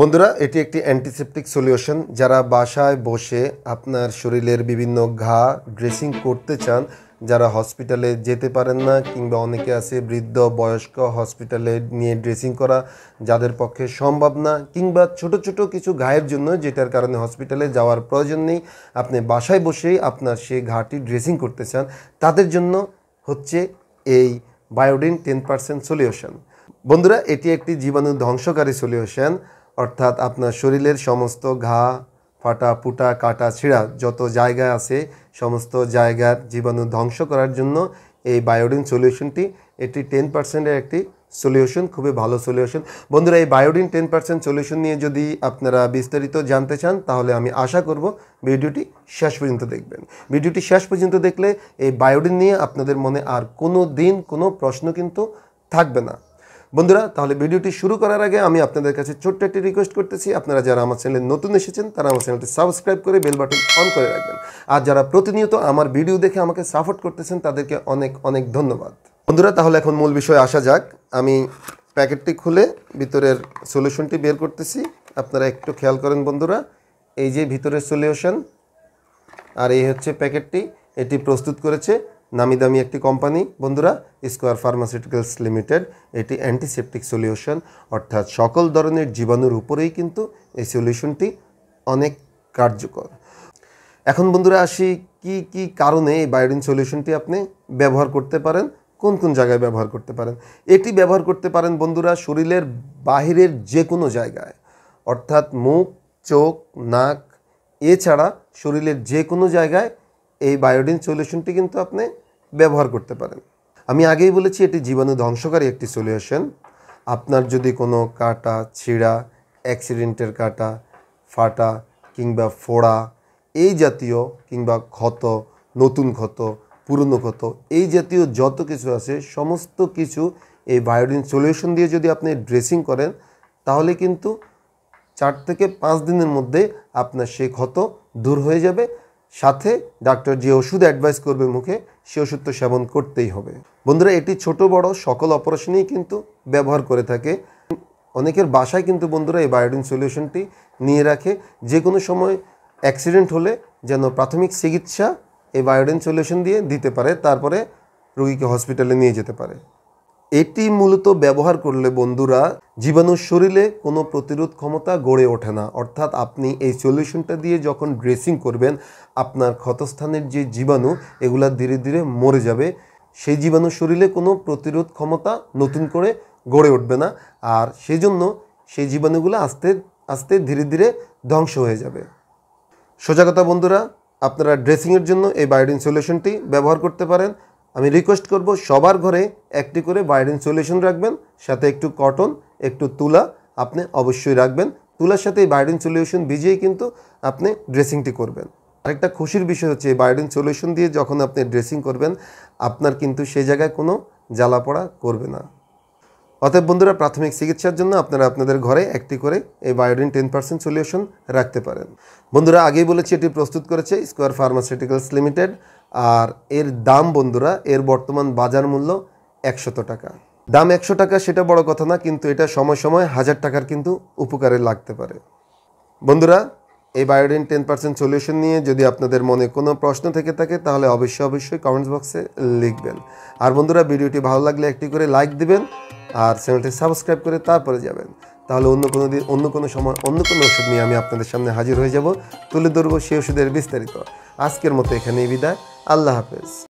বন্ধুরা এটি একটি অ্যান্টিসেপটিক সলিউশন যারা বাসায় বসে আপনার শরীরের বিভিন্ন ঘা ড্রেসিং করতে চান যারা হসপিটালে যেতে পারেন না কিংবা অনেকে আছে বৃদ্ধ বয়স্ক হসপিটালে নিয়ে ড্রেসিং করা যাদের পক্ষে সম্ভব না কিংবা ছোট ছোট কিছু ঘায়ের জন্য যেটার কারণে হসপিটালে যাওয়ার প্রয়োজন নেই আপনি বাসায় বসেই আপনার সেই ঘাটি ড্রেসিং করতে চান তাদের জন্য হচ্ছে এই বায়োডিন টেন পার্সেন্ট সলিউশন বন্ধুরা এটি একটি জীবাণু ধ্বংসকারী সলিউশন অর্থাৎ আপনার শরীরের সমস্ত ঘা ফাটা ফুটা কাটা ছিঁড়া যত জায়গা আছে সমস্ত জায়গার জীবাণু ধ্বংস করার জন্য এই বায়োডিন সলিউশনটি এটি টেন পার্সেন্টের একটি সলিউশন খুবই ভালো সলিউশন বন্ধুরা এই বায়োডিন টেন পার্সেন্ট সলিউশন নিয়ে যদি আপনারা বিস্তারিত জানতে চান তাহলে আমি আশা করব ভিডিওটি শেষ পর্যন্ত দেখবেন ভিডিওটি শেষ পর্যন্ত দেখলে এই বায়োডিন নিয়ে আপনাদের মনে আর কোনো দিন কোনো প্রশ্ন কিন্তু থাকবে না বন্ধুরা তাহলে ভিডিওটি শুরু করার আগে আমি আপনাদের কাছে ছোট্ট একটি রিকোয়েস্ট করতেছি আপনারা যারা আমার চ্যানেলে নতুন এসেছেন তারা আমার চ্যানেলটি সাবস্ক্রাইব করে বেল বাটন অন করে রাখবেন আর যারা প্রতিনিয়ত আমার ভিডিও দেখে আমাকে সাপোর্ট করতেছেন তাদেরকে অনেক অনেক ধন্যবাদ বন্ধুরা তাহলে এখন মূল বিষয়ে আসা যাক আমি প্যাকেটটি খুলে ভিতরের সলিউশনটি বের করতেছি আপনারা একটু খেয়াল করেন বন্ধুরা এই যে ভিতরের সলিউশন আর এই হচ্ছে প্যাকেটটি এটি প্রস্তুত করেছে নামি দামি একটি কোম্পানি বন্ধুরা স্কোয়ার ফার্মাসিউটিক্যালস লিমিটেড এটি অ্যান্টিসেপটিক সলিউশন অর্থাৎ সকল ধরনের জীবাণুর উপরেই কিন্তু এই সলিউশনটি অনেক কার্যকর এখন বন্ধুরা আসি কি কি কারণে এই বায়োডিন সলিউশনটি আপনি ব্যবহার করতে পারেন কোন কোন জায়গায় ব্যবহার করতে পারেন এটি ব্যবহার করতে পারেন বন্ধুরা শরীরের বাহিরের যে কোনো জায়গায় অর্থাৎ মুখ চোখ নাক এছাড়া শরীরের যে কোনো জায়গায় এই বায়োডিন সলিউশনটি কিন্তু আপনি ব্যবহার করতে পারেন আমি আগেই বলেছি এটি জীবাণু ধ্বংসকারী একটি সলিউশন আপনার যদি কোনো কাটা ছিঁড়া অ্যাক্সিডেন্টের কাটা ফাটা কিংবা ফোড়া এই জাতীয় কিংবা ক্ষত নতুন ক্ষত পুরনো ক্ষত এই জাতীয় যত কিছু আছে সমস্ত কিছু এই বায়োডিন সলিউশন দিয়ে যদি আপনি ড্রেসিং করেন তাহলে কিন্তু চার থেকে পাঁচ দিনের মধ্যে আপনার সেই ক্ষত দূর হয়ে যাবে সাথে ডাক্তার যে ওষুধ অ্যাডভাইস করবে মুখে সে ওষুধ তো সেবন করতেই হবে বন্ধুরা এটি ছোট বড় সকল অপারেশনেই কিন্তু ব্যবহার করে থাকে অনেকের বাসায় কিন্তু বন্ধুরা এই বায়োডিন সলিউশনটি নিয়ে রাখে যে কোনো সময় অ্যাক্সিডেন্ট হলে যেন প্রাথমিক চিকিৎসা এই বায়োডিন সলিউশন দিয়ে দিতে পারে তারপরে রুগীকে হসপিটালে নিয়ে যেতে পারে এটি মূলত ব্যবহার করলে বন্ধুরা জীবাণুর শরীরে কোনো প্রতিরোধ ক্ষমতা গড়ে ওঠে না অর্থাৎ আপনি এই সলিউশনটা দিয়ে যখন ড্রেসিং করবেন আপনার ক্ষতস্থানের যে জীবাণু এগুলা ধীরে ধীরে মরে যাবে সেই জীবাণু শরীরে কোনো প্রতিরোধ ক্ষমতা নতুন করে গড়ে উঠবে না আর সেজন্য সেই জীবাণুগুলো আস্তে আস্তে ধীরে ধীরে ধ্বংস হয়ে যাবে সোজা কথা বন্ধুরা আপনারা ড্রেসিংয়ের জন্য এই বায়োডিন সলিউশনটি ব্যবহার করতে পারেন আমি রিকোয়েস্ট করব সবার ঘরে একটি করে বায়োডিন সলিউশন রাখবেন সাথে একটু কটন একটু তুলা আপনি অবশ্যই রাখবেন তুলার সাথে এই বায়োডিন সলিউশন ভিজিয়ে কিন্তু আপনি ড্রেসিংটি করবেন আরেকটা খুশির বিষয় হচ্ছে এই বায়োডিন সলিউশন দিয়ে যখন আপনি ড্রেসিং করবেন আপনার কিন্তু সেই জায়গায় কোনো জ্বালাপড়া করবে না অতএব বন্ধুরা প্রাথমিক চিকিৎসার জন্য আপনারা আপনাদের ঘরে একটি করে এই বায়োডিন টেন পার্সেন্ট সলিউশন রাখতে পারেন বন্ধুরা আগেই বলেছি এটি প্রস্তুত করেছে স্কোয়ার ফার্মাসিউটিক্যালস লিমিটেড আর এর দাম বন্ধুরা এর বর্তমান বাজার মূল্য একশত টাকা দাম একশো টাকা সেটা বড় কথা না কিন্তু এটা সময় সময় হাজার টাকার কিন্তু উপকারে লাগতে পারে বন্ধুরা এই বায়োডিন টেন পার্সেন্ট সলিউশন নিয়ে যদি আপনাদের মনে কোনো প্রশ্ন থেকে থাকে তাহলে অবশ্যই অবশ্যই কমেন্টস বক্সে লিখবেন আর বন্ধুরা ভিডিওটি ভালো লাগলে একটি করে লাইক দিবেন আর চ্যানেলটি সাবস্ক্রাইব করে তারপরে যাবেন তাহলে অন্য কোনো দিন অন্য কোনো সময় অন্য কোনো ওষুধ নিয়ে আমি আপনাদের সামনে হাজির হয়ে যাব তুলে ধরবো সেই ওষুধের বিস্তারিত আজকের মতো এখানেই বিদায় আল্লাহ হাফেজ